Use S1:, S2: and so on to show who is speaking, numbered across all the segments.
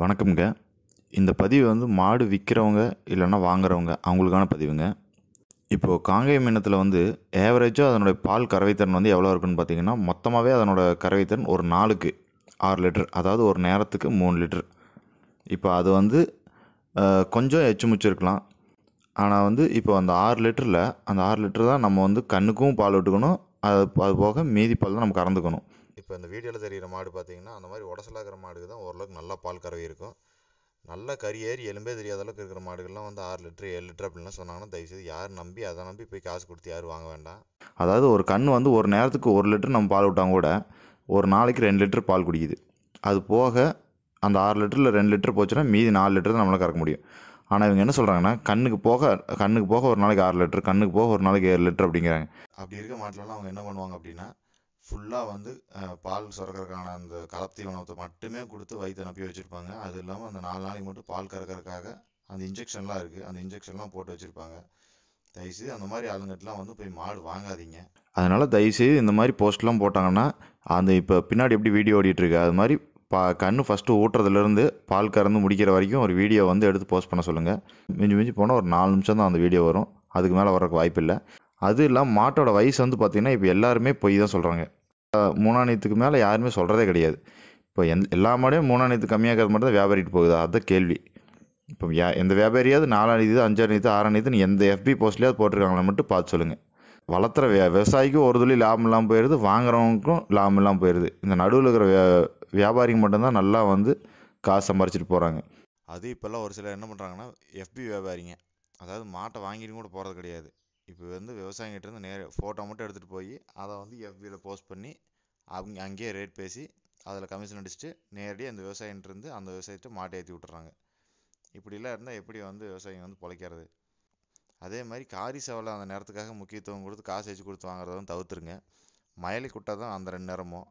S1: வணக்கம்ங்க இந்த பதிவு வந்து மாடு விற்கிறவங்க இல்லைன்னா வாங்குறவங்க அவங்களுக்கான பதிவுங்க இப்போது காங்கேயம் இனத்தில் வந்து ஏவரேஜாக அதனுடைய பால் கறவைத்திறன் வந்து எவ்வளோ இருக்குன்னு பார்த்தீங்கன்னா மொத்தமாகவே அதனோட கறவைத்திறன் ஒரு நாளுக்கு ஆறு லிட்டர் அதாவது ஒரு நேரத்துக்கு மூணு லிட்டர் இப்போ அது வந்து கொஞ்சம் எச்சுமுச்சிருக்கலாம் ஆனால் வந்து இப்போ அந்த ஆறு லிட்டரில் அந்த ஆறு லிட்டர் தான் நம்ம வந்து கண்ணுக்கும் பால் விட்டுக்கணும் அது அது போக மீதி பால் தான் நம்ம கறந்துக்கணும் இப்போ இந்த வீடியோவில் தெரிகிற மாடு பார்த்தீங்கன்னா அந்த மாதிரி இருக்கிற மாடுக்கு தான் ஓரளவுக்கு நல்லா பால் கறவை இருக்கும் நல்லா கறி ஏறி எலும்பே தெரியாத அளவுக்கு இருக்கிற மாடுகள்லாம் வந்து ஆறு லிட்டர் ஏழு லிட்டர் அப்படின்லாம் சொன்னாங்கன்னா தயவுசெய்து யார் நம்பி அதை நம்பி போய் காசு கொடுத்து யாரும் வாங்க வேண்டாம் அதாவது ஒரு கண் வந்து ஒரு நேரத்துக்கு ஒரு லிட்டர் நம்ம பால் விட்டாங்க கூட ஒரு நாளைக்கு ரெண்டு லிட்டர் பால் குடிக்குது அது போக அந்த ஆறு லிட்டரில் ரெண்டு லிட்டர் போச்சுன்னா மீதி நாலு லிட்டர் தான் நம்மளால் கறக்க முடியும் ஆனால் இவங்க என்ன சொல்கிறாங்கன்னா கண்ணுக்கு போக கண்ணுக்கு போக ஒரு நாளைக்கு ஆறு லிட்டர் கண்ணுக்கு போக ஒரு நாளைக்கு ஏழு லிட்டர் அப்படிங்கிறாங்க அப்படி இருக்க மாட்டிலலாம் அவங்க என்ன பண்ணுவாங்க அப்படின்னா ஃபுல்லாக வந்து பால் சுரக்கிறதுக்கான அந்த கலப்பத்தி உணவத்தை மட்டுமே கொடுத்து வயிற்று அனுப்பி வச்சுருப்பாங்க அது இல்லாமல் அந்த நாலு நாளைக்கு மட்டும் பால் கறக்கிறதுக்காக அந்த இன்ஜெக்ஷன்லாம் இருக்குது அந்த இன்ஜெக்ஷன்லாம் போட்டு வச்சுருப்பாங்க தயவுசெய்து அந்த மாதிரி ஆளுங்கட்டெலாம் வந்து போய் மாடு வாங்காதீங்க அதனால் தயவுசெய்து இந்த மாதிரி போஸ்ட்லாம் போட்டாங்கன்னா அந்த இப்போ பின்னாடி எப்படி வீடியோ ஓடிட்டுருக்கு அது மாதிரி பா கண் ஃபஸ்ட்டு ஊட்டுறதுலேருந்து பால் கறந்து முடிக்கிற வரைக்கும் ஒரு வீடியோ வந்து எடுத்து போஸ்ட் பண்ண சொல்லுங்கள் மிஞ்சி மிஞ்சி போனால் ஒரு நாலு நிமிஷம் தான் அந்த வீடியோ வரும் அதுக்கு மேலே வரக்கு வாய்ப்பு இல்லை அது இல்லாமல் மாட்டோட வயசு வந்து பார்த்திங்கன்னா இப்போ எல்லாருமே பொய் தான் சொல்கிறாங்க மூணாணியத்துக்கு மேலே யாருமே சொல்கிறதே கிடையாது இப்போ எந் எல்லா மாடையும் மூணாணியத்து கம்மியாக இருக்கிறது மட்டும் தான் வியாபாரிட்டு போகுது அதுதான் கேள்வி இப்போ யா எந்த வியாபாரியாவது நாலாணிது அஞ்சாணிது ஆறாணிதுன்னு எந்த எஃபி போஸ்ட்லேயாவது போட்டிருக்காங்களா மட்டும் பார்த்து சொல்லுங்கள் வளர்த்துற விவசாயிக்கும் ஒரு துளி லாபம் இல்லாமல் போயிடுது வாங்குறவங்களுக்கும் லாபம் இல்லாமல் போயிடுது இந்த நடுவில் இருக்கிற வியாபாரிங்க மட்டும்தான் நல்லா வந்து காசு சம்பாரிச்சிட்டு போகிறாங்க அது இப்போல்லாம் ஒரு சிலர் என்ன பண்ணுறாங்கன்னா எஃபி வியாபாரிங்க அதாவது மாட்டை வாங்கிட்டு கூட போகிறது கிடையாது இப்போ வந்து விவசாயிகிட்டேருந்து நேர ஃபோட்டோ மட்டும் எடுத்துகிட்டு போய் அதை வந்து எஃபியில் போஸ்ட் பண்ணி அவங்க அங்கேயே ரேட் பேசி அதில் கமிஷன் அடிச்சுட்டு நேரடியாக அந்த விவசாயின்ட்டு அந்த விவசாயத்தை மாட்டை ஏற்றி விட்டுறாங்க இப்படிலாம் இருந்தால் எப்படி வந்து விவசாயிங்க வந்து பிழைக்கிறது அதே மாதிரி காரி சேவலை அந்த நேரத்துக்காக முக்கியத்துவம் கொடுத்து காசு வச்சு கொடுத்து வாங்குறதும் தவிர்த்துருங்க மயலி குட்டை தான் அந்த ரெண்டு நேரமும்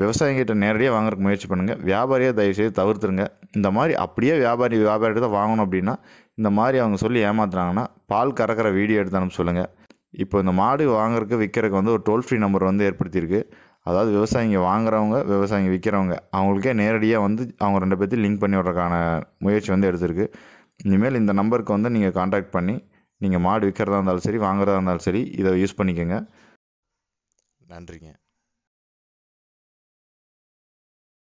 S1: விவசாயிங்கிட்ட நேரடியாக வாங்குறதுக்கு முயற்சி பண்ணுங்கள் வியாபாரியாக தயவுசெய்து தவிர்த்துருங்க இந்த மாதிரி அப்படியே வியாபாரி வியாபாரிகிட்ட தான் வாங்கணும் அப்படின்னா இந்த மாதிரி அவங்க சொல்லி ஏமாத்துறாங்கன்னா பால் கறக்கிற வீடியோ எடுத்து அனுப்ப சொல்லுங்கள் இப்போ இந்த மாடு வாங்குறதுக்கு விற்கிறதுக்கு வந்து ஒரு டோல் ஃப்ரீ நம்பர் வந்து ஏற்படுத்தியிருக்கு அதாவது விவசாயிங்க வாங்குறவங்க விவசாயிங்க விற்கிறவங்க அவங்களுக்கே நேரடியாக வந்து அவங்க ரெண்டு பேர்த்தையும் லிங்க் பண்ணி விட்றதுக்கான முயற்சி வந்து எடுத்திருக்கு இனிமேல் இந்த நம்பருக்கு வந்து நீங்கள் காண்டாக்ட் பண்ணி நீங்கள் மாடு விற்கிறதா இருந்தாலும் சரி வாங்குறதா இருந்தாலும் சரி இதை யூஸ் பண்ணிக்கோங்க நன்றிங்க